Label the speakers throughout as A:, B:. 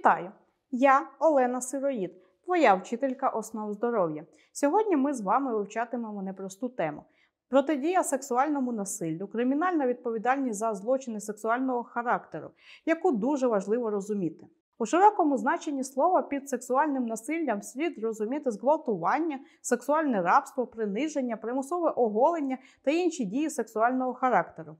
A: Вітаю! Я Олена Сироїд, твоя вчителька основ здоров'я. Сьогодні ми з вами вивчатимемо непросту тему: протидія сексуальному насиллю, кримінальна відповідальність за злочини сексуального характеру, яку дуже важливо розуміти. У широкому значенні слова під сексуальним насиллям слід розуміти зґвалтування, сексуальне рабство, приниження, примусове оголення та інші дії сексуального характеру.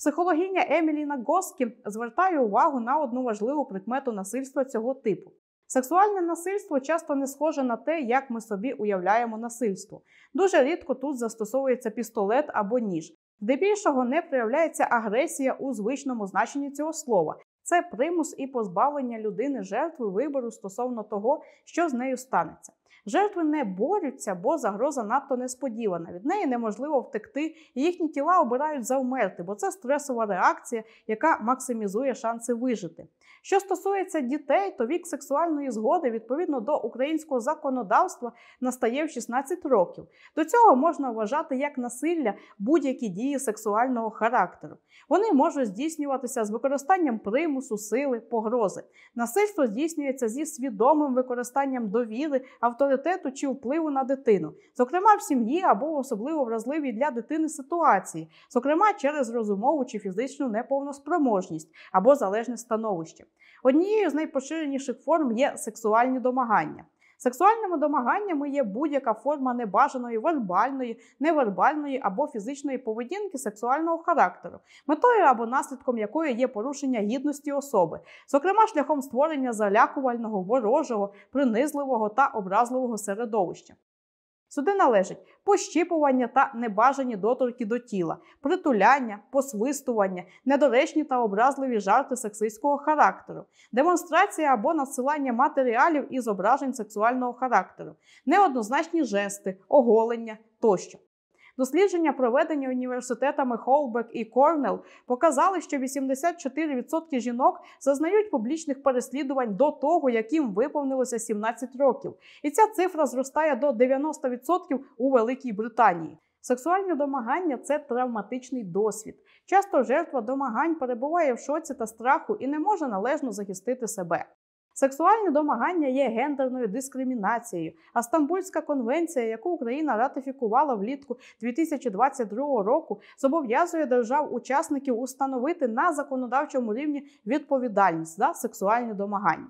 A: Психологиня Еміліна Госкін звертає увагу на одну важливу прикмету насильства цього типу. Сексуальне насильство часто не схоже на те, як ми собі уявляємо насильство. Дуже рідко тут застосовується пістолет або ніж. Здебільшого не проявляється агресія у звичному значенні цього слова. Це примус і позбавлення людини жертви вибору стосовно того, що з нею станеться. Жертви не борються, бо загроза надто несподівана. Від неї неможливо втекти, і їхні тіла обирають завмерти, бо це стресова реакція, яка максимізує шанси вижити. Що стосується дітей, то вік сексуальної згоди відповідно до українського законодавства настає в 16 років. До цього можна вважати як насилля будь-які дії сексуального характеру. Вони можуть здійснюватися з використанням примусу, сили, погрози. Насильство здійснюється зі свідомим використанням довіри, авторитету, менталітету чи впливу на дитину, зокрема в сім'ї або особливо вразливій для дитини ситуації, зокрема через розумову чи фізичну неповноспроможність або залежне становище. Однією з найпоширеніших форм є сексуальні домагання. Сексуальними домаганнями є будь-яка форма небажаної вербальної, невербальної або фізичної поведінки сексуального характеру, метою або наслідком якої є порушення гідності особи, зокрема шляхом створення залякувального, ворожого, принизливого та образливого середовища. Сюди належать пощіпування та небажані доторки до тіла, притуляння, посвистування, недоречні та образливі жарти сексистського характеру, демонстрація або надсилання матеріалів і зображень сексуального характеру, неоднозначні жести, оголення тощо. Дослідження, проведені університетами Холбек і Корнел, показали, що 84% жінок зазнають публічних переслідувань до того, як їм виповнилося 17 років, і ця цифра зростає до 90% у Великій Британії. Сексуальні домагання це травматичний досвід. Часто жертва домагань перебуває в шоці та страху і не може належно захистити себе. Сексуальні домагання є гендерною дискримінацією, а Стамбульська конвенція, яку Україна ратифікувала влітку 2022 року, зобов'язує держав-учасників установити на законодавчому рівні відповідальність за сексуальні домагання.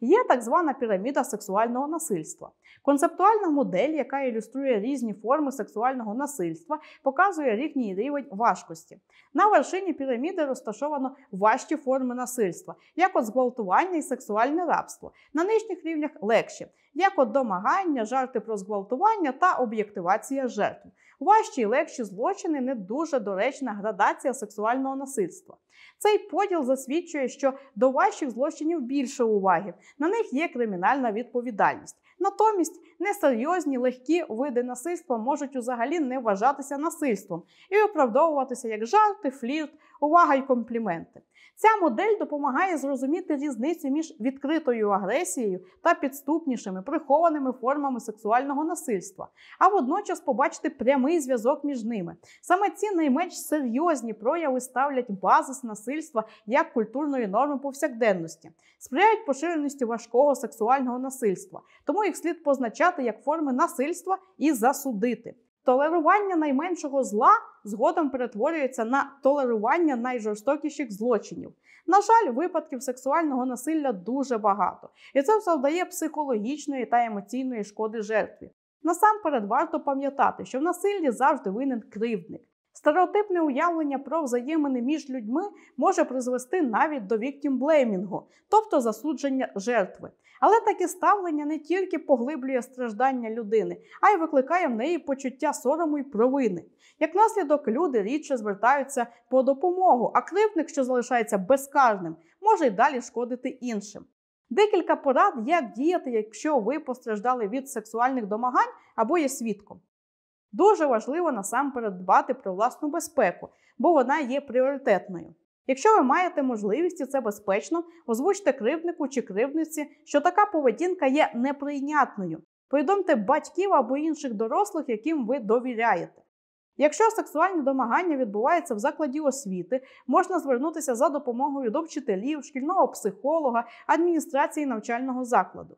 A: Є так звана піраміда сексуального насильства. Концептуальна модель, яка ілюструє різні форми сексуального насильства, показує рівній рівень важкості. На вершині піраміди розташовано важчі форми насильства, як от зґвалтування і сексуальне рабство. На нижніх рівнях легші, як от домагання, жарти про зґвалтування та об'єктивація жертв. Важчі і легші злочини не дуже доречна градація сексуального насильства. Цей поділ засвідчує, що до важчих злочинів більше уваги. На них є кримінальна відповідальність. Натомість несерйозні легкі види насильства можуть узагалі не вважатися насильством і виправдовуватися як жарти, флірт, увага й компліменти. Ця модель допомагає зрозуміти різницю між відкритою агресією та підступнішими прихованими формами сексуального насильства, а водночас побачити прямий зв'язок між ними. Саме ці найменш серйозні прояви ставлять базис насильства як культурної норми повсякденності, сприяють поширеності важкого сексуального насильства, тому їх слід позначати виявляти як форми насильства і засудити. Толерування найменшого зла згодом перетворюється на толерування найжорстокіших злочинів. На жаль, випадків сексуального насилля дуже багато, і це завдає психологічної та емоційної шкоди жертві. Насамперед варто пам'ятати, що в насиллі завжди винен кривдник. Стереотипне уявлення про взаємини між людьми може призвести навіть до віктімблеймінгу, тобто засудження жертви. Але таке ставлення не тільки поглиблює страждання людини, а й викликає в неї почуття сорому і провини. Як наслідок, люди рідше звертаються по допомогу, а кривдник, що залишається безкарним, може й далі шкодити іншим. Декілька порад, як діяти, якщо ви постраждали від сексуальних домагань або є свідком. Дуже важливо насамперед дбати про власну безпеку, бо вона є пріоритетною. Якщо ви маєте можливість і це безпечно, озвучте кривднику чи кривниці, що така поведінка є неприйнятною. Повідомте батьків або інших дорослих, яким ви довіряєте. Якщо сексуальні домагання відбуваються в закладі освіти, можна звернутися за допомогою до вчителів, шкільного психолога, адміністрації навчального закладу.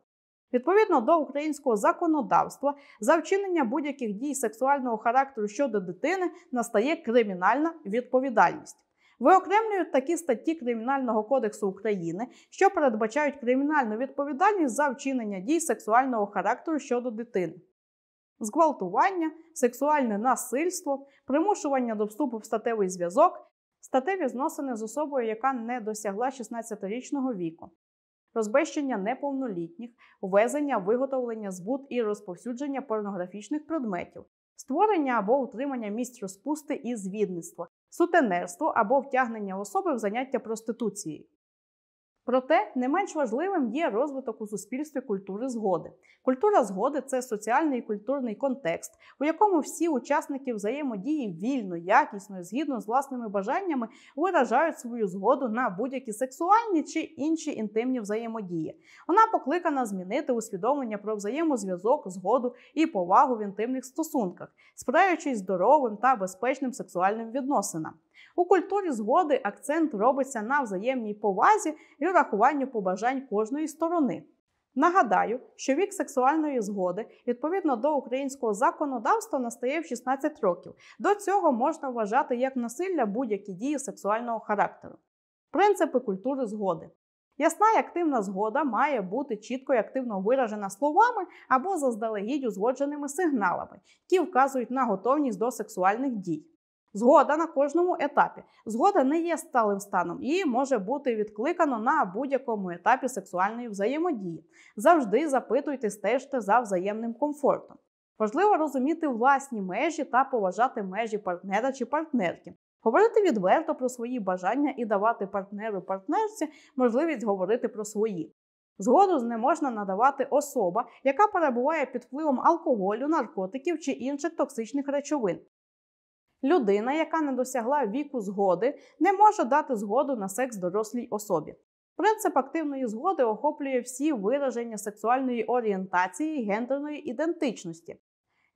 A: Відповідно до українського законодавства за вчинення будь-яких дій сексуального характеру щодо дитини настає кримінальна відповідальність. Виокремлюють такі статті Кримінального кодексу України, що передбачають кримінальну відповідальність за вчинення дій сексуального характеру щодо дитини. Зґвалтування, сексуальне насильство, примушування до вступу в статевий зв'язок, статеві зносини з особою, яка не досягла 16-річного віку, розбещення неповнолітніх, ввезення, виготовлення, збут і розповсюдження порнографічних предметів, створення або утримання місць розпусти і звідництва, сутенерство або втягнення особи в заняття проституцією. Проте не менш важливим є розвиток у суспільстві культури згоди. Культура згоди це соціальний і культурний контекст, у якому всі учасники взаємодії вільно, якісно, згідно з власними бажаннями виражають свою згоду на будь-які сексуальні чи інші інтимні взаємодії. Вона покликана змінити усвідомлення про взаємозв'язок, згоду і повагу в інтимних стосунках, сприяючи здоровим та безпечним сексуальним відносинам. У культурі згоди акцент робиться на взаємній повазі і врахуванню побажань кожної сторони. Нагадаю, що вік сексуальної згоди відповідно до українського законодавства настає в 16 років. До цього можна вважати як насилля будь-які дії сексуального характеру. Принципи культури згоди. Ясна і активна згода має бути чітко і активно виражена словами або заздалегідь узгодженими сигналами, які вказують на готовність до сексуальних дій. Згода на кожному етапі. Згода не є сталим станом, і може бути відкликано на будь-якому етапі сексуальної взаємодії. Завжди запитуйте, стежте за взаємним комфортом. Важливо розуміти власні межі та поважати межі партнера чи партнерки. Говорити відверто про свої бажання і давати партнеру партнерці можливість говорити про свої. Згоду не можна надавати особа, яка перебуває під впливом алкоголю, наркотиків чи інших токсичних речовин людина, яка не досягла віку згоди, не може дати згоду на секс дорослій особі. Принцип активної згоди охоплює всі вираження сексуальної орієнтації, гендерної ідентичності.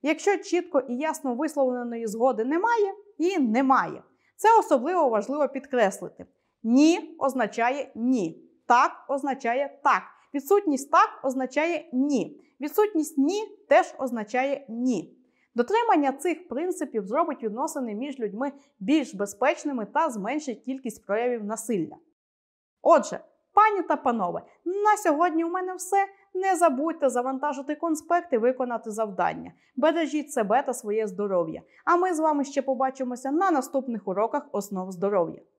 A: Якщо чітко і ясно висловленої згоди немає, її немає. Це особливо важливо підкреслити. Ні означає ні. Так означає так. Відсутність так означає ні. Відсутність ні теж означає ні. Дотримання цих принципів зробить відносини між людьми більш безпечними та зменшить кількість проявів насилля. Отже, пані та панове, на сьогодні у мене все. Не забудьте завантажити конспект і виконати завдання. Бережіть себе та своє здоров'я. А ми з вами ще побачимося на наступних уроках основ здоров'я.